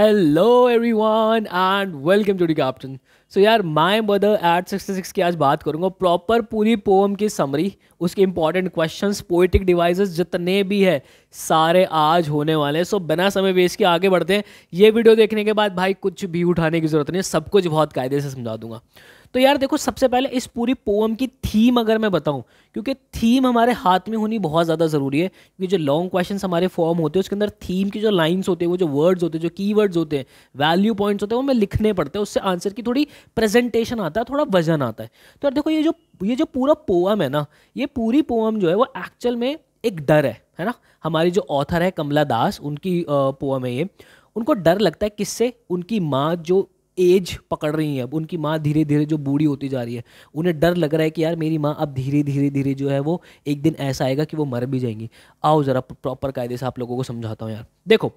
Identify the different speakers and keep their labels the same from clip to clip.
Speaker 1: Hello everyone and welcome to the captain so यार my mother at sixty six की आज बात करूंगा प्रॉपर पूरी पोम की समरी उसके इंपॉर्टेंट क्वेश्चंस पोइटिक डिवाइसेस जितने भी है सारे आज होने वाले हैं सो बिना समय वेस्ट के आगे बढ़ते हैं ये वीडियो देखने के बाद भाई कुछ भी उठाने की ज़रूरत नहीं है सब कुछ बहुत कायदे से समझा दूंगा तो यार देखो सबसे पहले इस पूरी पोम की थीम अगर मैं बताऊं क्योंकि थीम हमारे हाथ में होनी बहुत ज़्यादा ज़रूरी है क्योंकि जो लॉन्ग क्वेश्चन हमारे फॉर्म होते हैं उसके अंदर थीम की जो लाइन्स होते हैं वो जो वर्ड्स होते हैं जो की होते हैं वैल्यू पॉइंट्स होते हैं वो हमें लिखने पड़ते हैं उससे आंसर की थोड़ी प्रेजेंटेशन आता है थोड़ा वजन आता है तो यार देखो ये जो ये जो पूरा पोम है ना ये पूरी पोम जो है वो एक्चुअल में एक डर है है ना हमारी जो ऑथर है कमला दास उनकी पोअम है ये उनको डर लगता है किससे उनकी माँ जो एज पकड़ रही हैं अब उनकी माँ धीरे धीरे जो बूढ़ी होती जा रही है उन्हें डर लग रहा है कि यार मेरी माँ अब धीरे धीरे धीरे जो है वो एक दिन ऐसा आएगा कि वो मर भी जाएंगी आओ ज़रा प्रॉपर कायदे से आप लोगों को समझाता हूँ यार देखो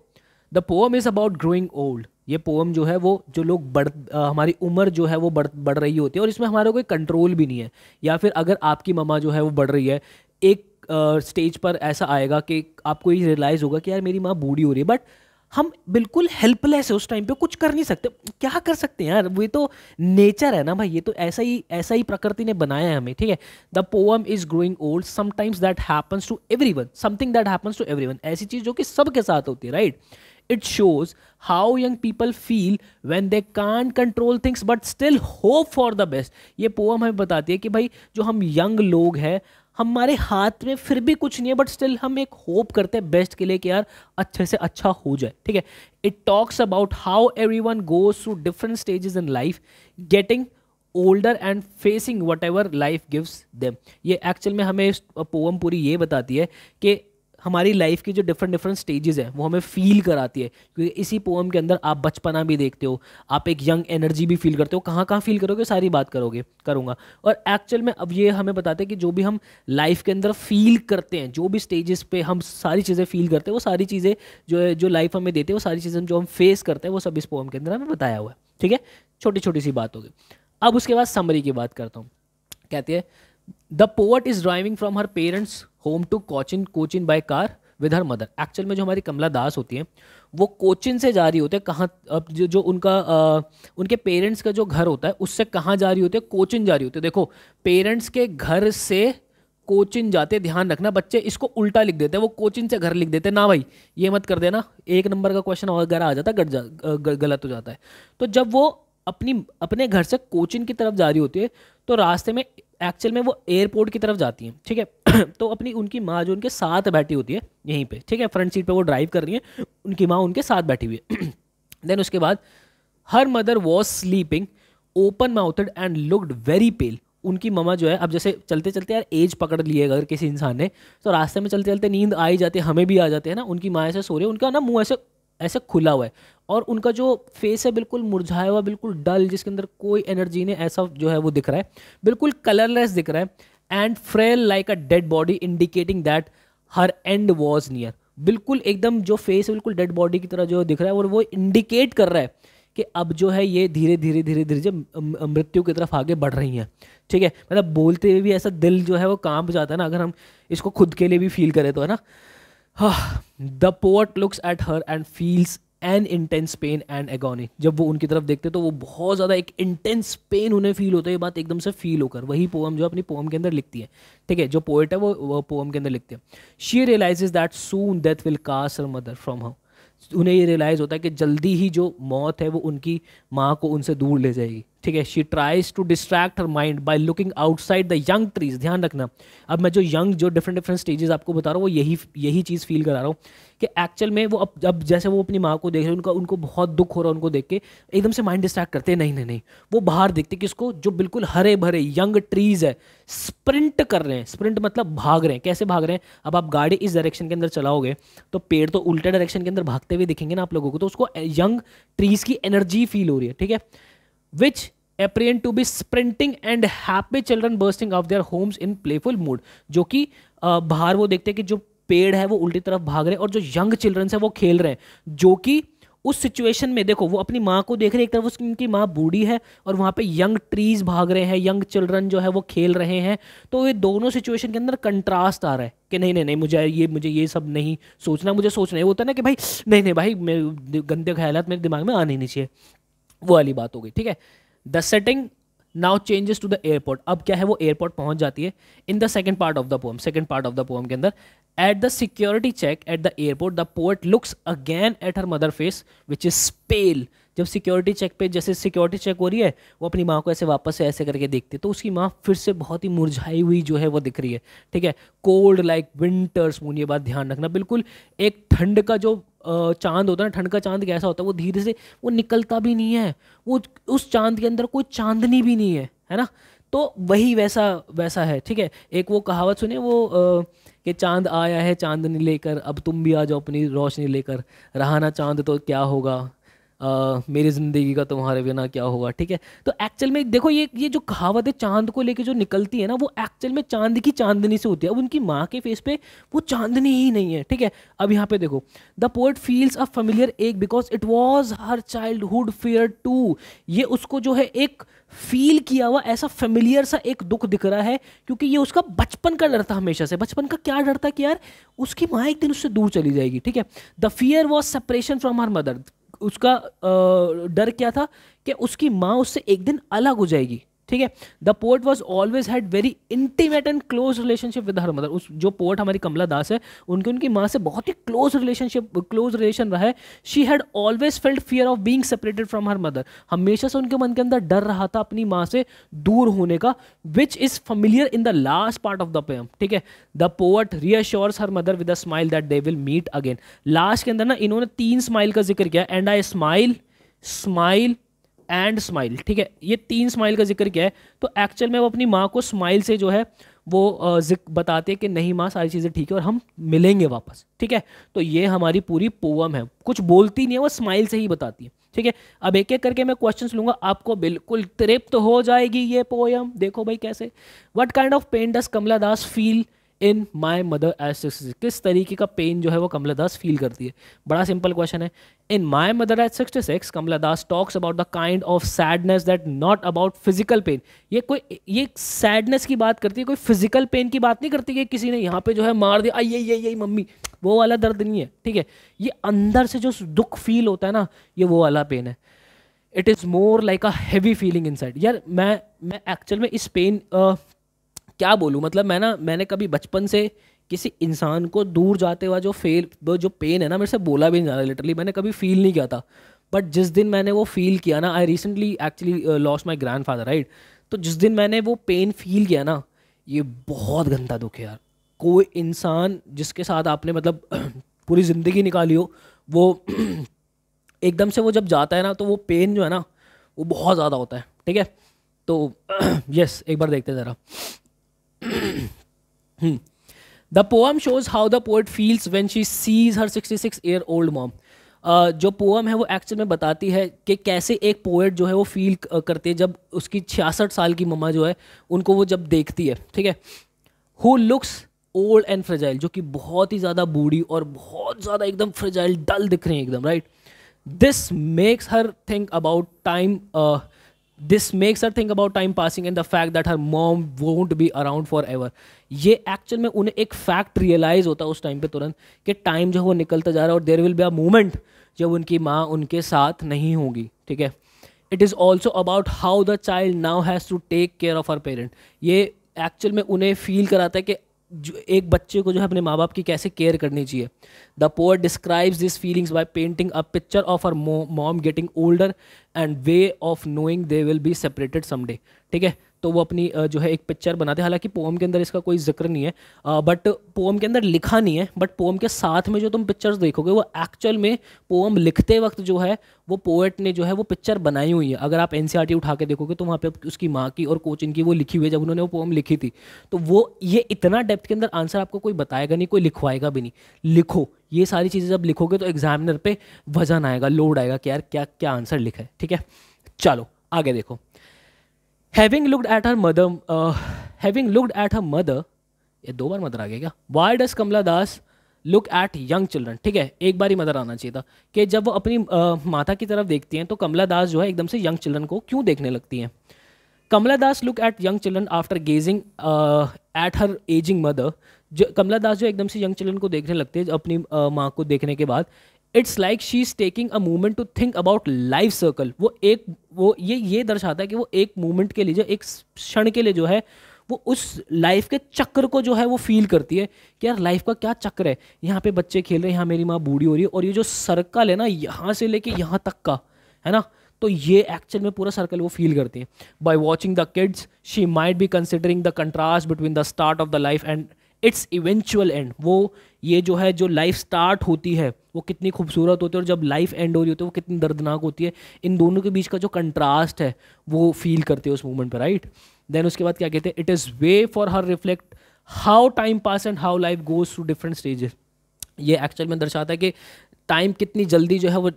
Speaker 1: the poem is about growing old ये पोम जो है वो जो लोग बढ़ आ, हमारी उम्र जो है वो बढ़ बढ़ रही होती है और इसमें हमारा कोई कंट्रोल भी नहीं है या फिर अगर आपकी ममा जो है वो बढ़ रही है एक स्टेज पर ऐसा आएगा कि आपको ये रियलाइज़ होगा कि यार मेरी माँ बूढ़ी हो रही है बट हम बिल्कुल हेल्पलेस है उस टाइम पे कुछ कर नहीं सकते क्या कर सकते हैं यार ये तो नेचर है ना भाई ये तो ऐसा ही ऐसा ही प्रकृति ने बनाया है हमें ठीक है the poem is growing old sometimes that happens to everyone something that happens to everyone ऐसी चीज़ जो कि सबके साथ होती है right it shows how young people feel when they can't control things but still hope for the best ये poem हमें बताती है कि भाई जो हम यंग लोग हैं हमारे हाथ में फिर भी कुछ नहीं है बट स्टिल हम एक होप करते हैं बेस्ट के लिए कि यार अच्छे से अच्छा हो जाए ठीक है it talks about how everyone goes to different stages in life getting older and facing whatever life gives them ये एक्चुअल में हमें पोवम पूरी ये बताती है कि हमारी लाइफ की जो डिफरेंट डिफरेंट स्टेजेस हैं वो हमें फ़ील कराती है क्योंकि इसी पोम के अंदर आप बचपना भी देखते हो आप एक यंग एनर्जी भी फील करते हो कहाँ कहाँ फील करोगे सारी बात करोगे करूँगा और एक्चुअल में अब ये हमें बताते हैं कि जो भी हम लाइफ के अंदर फील करते हैं जो भी स्टेजेस पे हम सारी चीज़ें फील करते हैं वो सारी चीज़ें जो है जो लाइफ हमें देते हैं वो सारी चीज़ें जो हम फेस करते हैं वो सब इस पोम के अंदर हमें बताया हुआ है ठीक है छोटी छोटी सी बात होगी अब उसके बाद समरी की बात करता हूँ कहती है the poet is driving from her parents home to Cochin Cochin by car with her mother actual में जो हमारी कमला दास होती है वो कोचिन से जा रही होते हैं कहाँ जो जो उनका आ, उनके पेरेंट्स का जो घर होता है उससे कहाँ जा रही होते हैं कोचिन जा रही है देखो पेरेंट्स के घर से कोचिन जाते ध्यान रखना बच्चे इसको उल्टा लिख देते हैं वो कोचिन से घर लिख देते हैं ना भाई ये मत कर देना एक नंबर का क्वेश्चन वगैरह आ जाता है जा, गलत हो जाता है तो जब वो अपनी अपने घर से कोचिन की तरफ जा रही होती है तो रास्ते में एक्चुअल में वो एयरपोर्ट की तरफ जाती हैं ठीक है तो अपनी उनकी माँ जो उनके साथ बैठी होती है यहीं पे ठीक है फ्रंट सीट पे वो ड्राइव कर रही है उनकी माँ उनके साथ बैठी हुई है देन उसके बाद her mother was sleeping open mouthed and looked very pale उनकी ममा जो है अब जैसे चलते चलते यार एज पकड़ लिए अगर किसी इंसान ने तो रास्ते में चलते चलते नींद आ ही जाती है हमें भी आ जाते हैं ना उनकी माँ ऐसे सो रही है उनका ना मुँह ऐसे ऐसे खुला हुआ है और उनका जो फेस है बिल्कुल मुरझाया हुआ बिल्कुल डल जिसके अंदर कोई एनर्जी नहीं ऐसा जो है वो दिख रहा है बिल्कुल कलरलेस दिख रहा है and frail like a dead body indicating that her end was near बिल्कुल एकदम जो फेस बिल्कुल डेड बॉडी की तरह जो दिख रहा है और वो इंडिकेट कर रहा है कि अब जो है ये धीरे धीरे धीरे धीरे मृत्यु की तरफ आगे बढ़ रही हैं ठीक है मतलब बोलते हुए भी ऐसा दिल जो है वो कांप जाता है ना अगर हम इसको खुद के लिए भी फील करें तो है ना the poet looks at her and feels an intense pain and agony जब वो उनकी तरफ देखते तो वो बहुत ज़्यादा एक इंटेंस पेन उन्हें फील होता है ये बात एकदम से फील होकर वही पोम जो अपनी पोम के अंदर लिखती है ठीक है जो पोइट है वो, वो पोम के अंदर लिखते हैं she realise that soon death will cast her mother from how उन्हें ये रियलाइज़ होता है कि जल्दी ही जो मौत है वो उनकी माँ को उनसे दूर ले जाएगी ठीक है she tries to distract her mind by looking outside the young trees ध्यान रखना अब मैं जो यंग जो डिफरेंट डिफरेंट स्टेजेस आपको बता रहा हूँ वो यही यही चीज़ फील करा रहा हूँ कि एक्चुअल में वो अब अब जैसे वो अपनी माँ को देख रहे हैं उनका उनको बहुत दुख हो रहा है उनको देख के एकदम से माइंड डिस्ट्रैक्ट करते हैं नहीं नहीं नहीं वो बाहर देखते कि उसको जो बिल्कुल हरे भरे यंग ट्रीज है स्प्रिंट कर रहे हैं स्प्रिंट मतलब भाग रहे हैं कैसे भाग रहे हैं अब आप गाड़ी इस डायरेक्शन के अंदर चलाओगे तो पेड़ तो उल्टे डायरेक्शन के अंदर भागते हुए दिखेंगे ना आप लोगों को तो उसको यंग ट्रीज की एनर्जी फील हो रही है ठीक है which appear to be sprinting and happy children bursting of their homes in playful mood जो कि बाहर वो देखते हैं कि जो पेड़ है वो उल्टी तरफ भाग रहे हैं और जो यंग चिल्ड्रंस है वो खेल रहे हैं जो कि उस सिचुएशन में देखो वो अपनी माँ को देख रहे हैं एक तरफ उसकी उनकी माँ बूढ़ी है और वहाँ पे यंग ट्रीज भाग रहे हैं यंग चिल्ड्रन जो है वो खेल रहे हैं तो ये दोनों सिचुएशन के अंदर कंट्रास्ट आ रहा है कि नहीं नहीं नहीं मुझे ये मुझे ये सब नहीं सोचना मुझे सोचना है होता है ना कि भाई नहीं नहीं भाई मेरे गंदे ख्याल मेरे दिमाग में आने नहीं चाहिए वो वाली बात हो गई ठीक है the setting now changes to the airport अब क्या है वो एयरपोर्ट पहुंच जाती है in the second part of the poem second part of the poem के अंदर at the security check at the airport the poet looks again at her mother face which is pale जब security check पे जैसे security check हो रही है वो अपनी माँ को ऐसे वापस से ऐसे करके देखती है तो उसकी माँ फिर से बहुत ही मुरझाई हुई जो है वो दिख रही है ठीक है कोल्ड लाइक विंटर्स मून ये बात ध्यान रखना बिल्कुल एक ठंड का जो चांद होता है ठंड का चांद कैसा होता है वो धीरे से वो निकलता भी नहीं है वो उस चांद के अंदर कोई चांदनी भी नहीं है है ना तो वही वैसा वैसा है ठीक है एक वो कहावत सुने वो कि चांद आया है चांदनी लेकर अब तुम भी आ जाओ अपनी रोशनी लेकर रहा ना चांद तो क्या होगा आ, मेरी ज़िंदगी का तुम्हारे बिना क्या होगा ठीक है तो एक्चुअल में देखो ये ये जो कहावत है चांद को लेके जो निकलती है ना वो एक्चुअल में चांद की चांदनी से होती है अब उनकी माँ के फेस पे वो चांदनी ही नहीं है ठीक है अब यहाँ पे देखो the poet feels a familiar ache because it was her childhood fear too ये उसको जो है एक फील किया हुआ ऐसा फेमिलियर सा एक दुख दिख रहा है क्योंकि ये उसका बचपन का डर था हमेशा से बचपन का क्या डर था कि यार उसकी माँ एक दिन उससे दूर चली जाएगी ठीक है the fear was separation from her mother उसका डर क्या था कि उसकी माँ उससे एक दिन अलग हो जाएगी ठीक है the poet was always had very intimate and close relationship with her mother उस जो पोर्ट हमारी कमला दास है उनकी उनकी माँ से बहुत ही क्लोज रिलेशनशिप क्लोज रिलेशन रहा है she had always felt fear of being separated from her mother हमेशा से उनके मन के अंदर डर रहा था अपनी माँ से दूर होने का which is familiar in the last part of the poem ठीक है the poet reassures her mother with a smile that they will meet again last के अंदर ना इन्होंने तीन स्माइल का जिक्र किया and I smile smile and smile ठीक है ये तीन स्माइल का जिक्र किया है तो एक्चुअल में वो अपनी माँ को स्माइल से जो है वो बताते हैं कि नहीं माँ सारी चीज़ें ठीक है और हम मिलेंगे वापस ठीक है तो ये हमारी पूरी पोवम है कुछ बोलती नहीं है वो स्माइल से ही बताती है ठीक है अब एक एक करके मैं क्वेश्चन लूंगा आपको बिल्कुल तृप्त तो हो जाएगी ये पोयम देखो भाई कैसे what kind of pain does Kamala Das feel in my mother at six किस तरीके का पेन जो है वो कमला दास फील करती है बड़ा सिंपल क्वेश्चन है in my mother at sixty six Kamala Das talks about the kind of sadness that not about physical pain ये कोई ये सैडनेस की बात करती है कोई फिजिकल पेन की बात नहीं करती कि किसी ने यहाँ पे जो है मार दिया आई यही यही मम्मी वो वाला दर्द नहीं है ठीक है ये अंदर से जो दुख फील होता है ना ये वो वाला पेन है it is more like a heavy feeling in यार मैं मैं एक्चुअल में इस पेन क्या बोलूँ मतलब मैं ना मैंने कभी बचपन से किसी इंसान को दूर जाते हुआ जो फेल जो पेन है ना मेरे से बोला भी नहीं जा रहा लिटरली मैंने कभी फील नहीं किया था बट जिस दिन मैंने वो फील किया ना I recently actually lost my grandfather right तो जिस दिन मैंने वो पेन फील किया ना ये बहुत गंदा दुख है यार कोई इंसान जिसके साथ आपने मतलब पूरी ज़िंदगी निकाली हो वो एकदम से वो जब जाता है ना तो वो पेन जो है ना वो बहुत ज़्यादा होता है ठीक है तो यस एक बार देखते ज़रा the poem shows how the poet feels when she sees her sixty six year old mom जो पोअम है वो एक्चुअल में बताती है कि कैसे एक पोएट जो है वो फील uh, करते हैं जब उसकी छियासठ साल की ममा जो है उनको वो जब देखती है ठीक है who looks old and fragile जो कि बहुत ही ज़्यादा बूढ़ी और बहुत ज़्यादा एकदम फ्रेजाइल डल दिख रहे हैं एकदम right this makes her think about time this makes her think about time passing and the fact that her mom won't be around forever ये एक्चुअल में उन्हें एक फैक्ट रियलाइज होता है उस टाइम पे तुरंत कि टाइम जो है वो निकलता जा रहा है और there will be a moment जब उनकी माँ उनके साथ नहीं होगी ठीक है it is also about how the child now has to take care of her parent ये एक्चुअल में उन्हें फील कराता है कि जो एक बच्चे को जो है अपने माँ बाप की कैसे केयर करनी चाहिए the poet describes this feelings by painting a picture of her mom getting older and way of knowing they will be separated someday ठीक है तो वो अपनी जो है एक पिक्चर बनाते हैं हालांकि पोम के अंदर इसका कोई जिक्र नहीं है बट पोम के अंदर लिखा नहीं है बट पोम के साथ में जो तुम पिक्चर्स देखोगे वो एक्चुअल में पोम लिखते वक्त जो है वो पोएट ने जो है वो पिक्चर बनाई हुई है अगर आप एन e उठा के देखोगे तो वहाँ पर उसकी माँ की और कोचिंग की वो लिखी हुई है जब उन्होंने वो पोम लिखी थी तो वो ये इतना डेप्थ के अंदर आंसर आपको कोई बताएगा नहीं कोई लिखवाएगा भी नहीं लिखो ये सारी चीज़ें जब लिखोगे तो एग्जामिनर पर वजन आएगा लोड आएगा कि यार क्या क्या आंसर लिखा है ठीक है चलो आगे देखो having looked at her mother having looked at her mother ये दो बार मदर आ गया क्या why does Kamala Das look at young children ठीक है एक बार ही मदर आना चाहिए था कि जब वो अपनी uh, माता की तरफ देखती हैं तो कमला दास जो है एकदम से यंग चिल्ड्रन को क्यों देखने लगती हैं Kamala Das look at young children after gazing at her aging mother जो कमला दास जो एकदम से यंग चिल्ड्रन को देखने लगते हैं अपनी uh, माँ को देखने के बाद it's like she is taking a movement to think about life circle वो एक वो ये ये दर्शाता है कि वो एक मूवमेंट के लिए जो एक क्षण के लिए जो है वो उस लाइफ के चक्र को जो है वो फील करती है कि यार लाइफ का क्या चक्र है यहाँ पे बच्चे खेल रहे हैं यहाँ मेरी माँ बूढ़ी हो रही है और ये जो सर्कल है ना यहाँ से लेके यहाँ तक का है ना तो ये एक्चुअल में पूरा सर्कल वो फील करती है by watching the kids she might be considering the contrast between the start of the life and its eventual end वो ये जो है जो लाइफ स्टार्ट होती है वो कितनी खूबसूरत होती है और जब लाइफ एंड हो रही होती है वो कितनी दर्दनाक होती है इन दोनों के बीच का जो कंट्रास्ट है वो फील करते हैं उस मोमेंट पर राइट देन उसके बाद क्या कहते हैं it is way for her reflect how time pass and how life goes to different stages ये एक्चुअल में दर्शाता है कि टाइम कितनी जल्दी जो है वो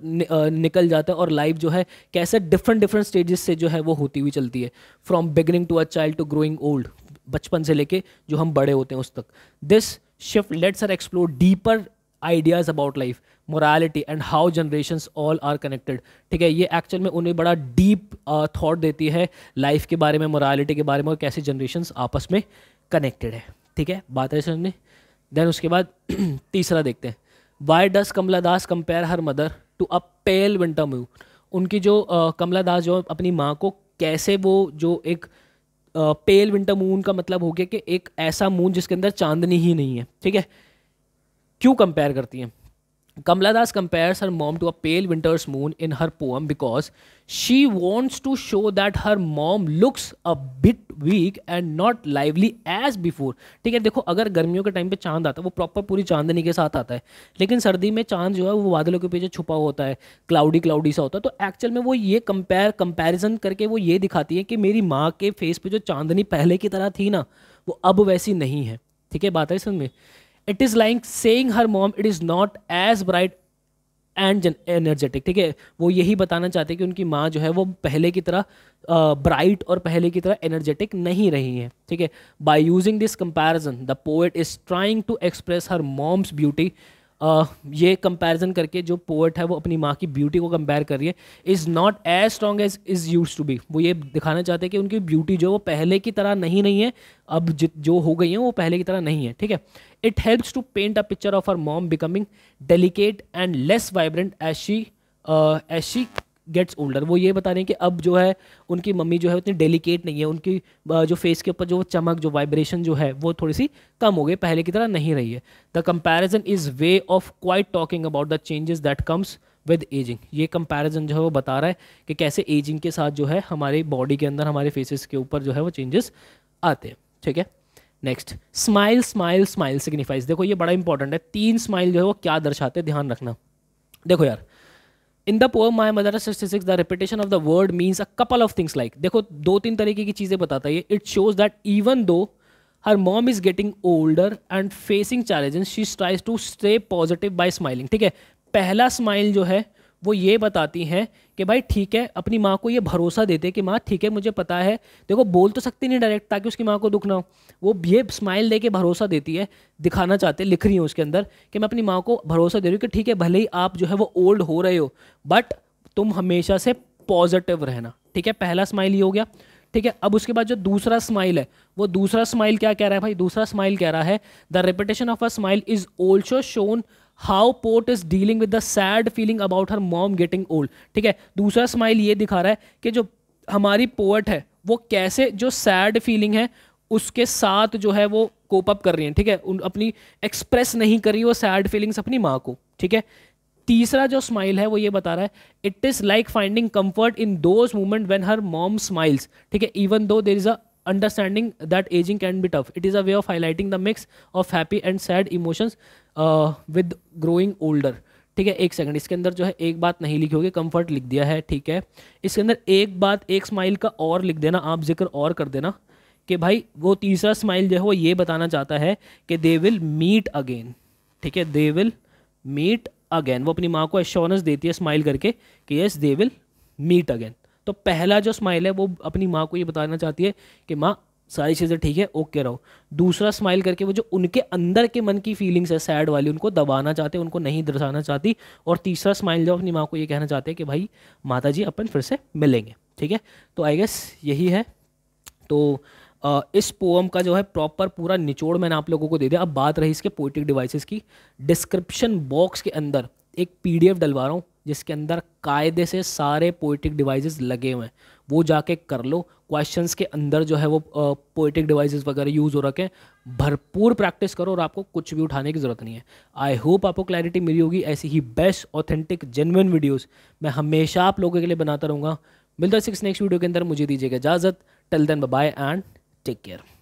Speaker 1: निकल जाता है और लाइफ जो है कैसे डिफरेंट डिफरेंट स्टेजेस से जो है वो होती हुई चलती है from beginning to a child to growing old बचपन से लेके जो हम बड़े होते हैं उस तक this shift lets are explore deeper ideas about life morality and how generation all are connected ठीक है ये एक्चुअल में उन्हें बड़ा डीप थाट uh, देती है लाइफ के बारे में मोरालिटी के बारे में और कैसे जनरेशन आपस में कनेक्टेड है ठीक है बात है समझने देन उसके बाद तीसरा देखते हैं why does Kamala Das compare her mother to a pale winter moon उनकी जो uh, कमला दास जो अपनी माँ को कैसे वो जो एक uh, पेल विंटर मून का मतलब हो गया कि एक ऐसा मून जिसके अंदर चांदनी ही नहीं है ठीक है क्यों कंपेयर करती हैं Kamala Das compares her mom to a pale winter's moon in her poem because she wants to show that her mom looks a bit weak and not lively as before. ठीक है देखो अगर गर्मियों के time पे चांद आता है वो प्रॉपर पूरी चांदनी के साथ आता है लेकिन सर्दी में चांद जो है वो बादलों के पीछे छुपा होता है क्लाउडी क्लाउडी सा होता है तो एक्चुअल में वो ये कंपेयर कंपेरिजन करके वो ये दिखाती है कि मेरी माँ के फेस पे जो चांदनी पहले की तरह थी ना वो अब वैसी नहीं है ठीक है बात है समझ में it is like saying her mom it is not as bright and energetic ठीक है वो यही बताना चाहते हैं कि उनकी माँ जो है वो पहले की तरह ब्राइट और पहले की तरह एनर्जेटिक नहीं रही है ठीक है by using this comparison the poet is trying to express her mom's beauty ये कंपैरिजन करके जो पोएट है वो अपनी माँ की ब्यूटी को कंपेयर कर रही है is not as strong as is use to be वो ये दिखाना चाहते हैं कि उनकी ब्यूटी जो वो पहले की तरह नहीं नहीं है अब जो हो गई है वो पहले की तरह नहीं है ठीक है it helps to paint a picture of her mom becoming delicate and less vibrant as she as she gets older वो ये बता रहे हैं कि अब जो है उनकी मम्मी जो है उतनी डेलिकेट नहीं है उनकी जो फेस के ऊपर जो चमक जो वाइब्रेशन जो है वो थोड़ी सी कम हो गई पहले की तरह नहीं रही है the comparison is way of quite talking about the changes that comes with aging ये कंपेरिजन जो है वो बता रहा है कि कैसे एजिंग के साथ जो है हमारे बॉडी के अंदर हमारे फेसेस के ऊपर जो है वो चेंजेस आते हैं ठीक है next smile smile smile signifies देखो ये बड़ा इंपॉर्टेंट है तीन स्माइल जो है वो क्या दर्शाते हैं ध्यान रखना देखो यार in the poem my mother six the repetition of the word means a couple of things like देखो दो तीन तरीके की चीज़ें बताता है it shows that even though her mom is getting older and facing challenges she tries to stay positive by smiling ठीक है पहला स्माइल जो है वो ये बताती हैं कि भाई ठीक है अपनी माँ को ये भरोसा देते कि माँ ठीक है मुझे पता है देखो बोल तो सकती नहीं डायरेक्ट ताकि उसकी माँ को दुख ना हो वो ये स्माइल दे के भरोसा देती है दिखाना चाहते लिख रही हूँ उसके अंदर कि मैं अपनी माँ को भरोसा दे रही हूँ कि ठीक है भले ही आप जो है वो ओल्ड हो रहे हो बट तुम हमेशा से पॉजिटिव रहना ठीक है पहला स्माइल ये हो गया ठीक है अब उसके बाद जो दूसरा स्माइल है वो दूसरा स्माइल क्या कह रहा है भाई दूसरा स्माइल कह रहा है the repetition of a smile is also shown how poet is dealing with the sad feeling about her mom getting old ठीक है दूसरा स्माइल ये दिखा रहा है कि जो हमारी पोर्ट है वो कैसे जो सैड फीलिंग है उसके साथ जो है वो कोप अप कर रही है ठीक है उन अपनी एक्सप्रेस नहीं कर रही वो सैड फीलिंग्स अपनी माँ को ठीक है तीसरा जो स्माइल है वो ये बता रहा है it is like finding comfort in those moment when her mom smiles ठीक है even though there is a understanding that aging can be tough it is a way of highlighting the mix of happy and sad emotions with growing older ठीक है एक second इसके अंदर जो है एक बात नहीं लिखी होगी कंफर्ट लिख दिया है ठीक है इसके अंदर एक बात एक स्माइल का और लिख देना आप जिक्र और कर देना कि भाई वो तीसरा स्माइल जो है वो ये बताना चाहता है कि दे विल मीट अगेन ठीक है दे विल मीट अगेन वो अपनी माँ को एश्योरेंस देती है स्माइल करके कि yes they will meet again तो पहला जो स्माइल है वो अपनी माँ को ये बताना चाहती है कि माँ सारी चीज़ें ठीक है ओके रहो दूसरा स्माइल करके वो जो उनके अंदर के मन की फीलिंग्स है सैड वाली उनको दबाना चाहते उनको नहीं दर्शाना चाहती और तीसरा स्माइल जो अपनी माँ को ये कहना चाहते हैं कि भाई माता जी अपन फिर से मिलेंगे ठीक है तो आई गेस यही है तो इस पोम का जो है प्रॉपर पूरा निचोड़ मैंने आप लोगों को दे दिया अब बात रही इसके पोइटिक डिवाइसेस की डिस्क्रिप्शन बॉक्स के अंदर एक पीडीएफ डलवा रहा हूँ जिसके अंदर कायदे से सारे पोइटिक डिवाइसेस लगे हुए हैं वो जाके कर लो क्वेश्चंस के अंदर जो है वो पोइटिक डिवाइसेस वगैरह यूज़ हो रखे भरपूर प्रैक्टिस करो और आपको कुछ भी उठाने की ज़रूरत नहीं है आई होप आपको क्लैरिटी मिली होगी ऐसी ही बेस्ट ऑथेंटिक जेनवन वीडियोज़ मैं हमेशा आप लोगों के लिए बनाता रहूँगा मिलता है सिक्स नेक्स्ट वीडियो के अंदर मुझे दीजिएगा इजाज़त till then bye and take care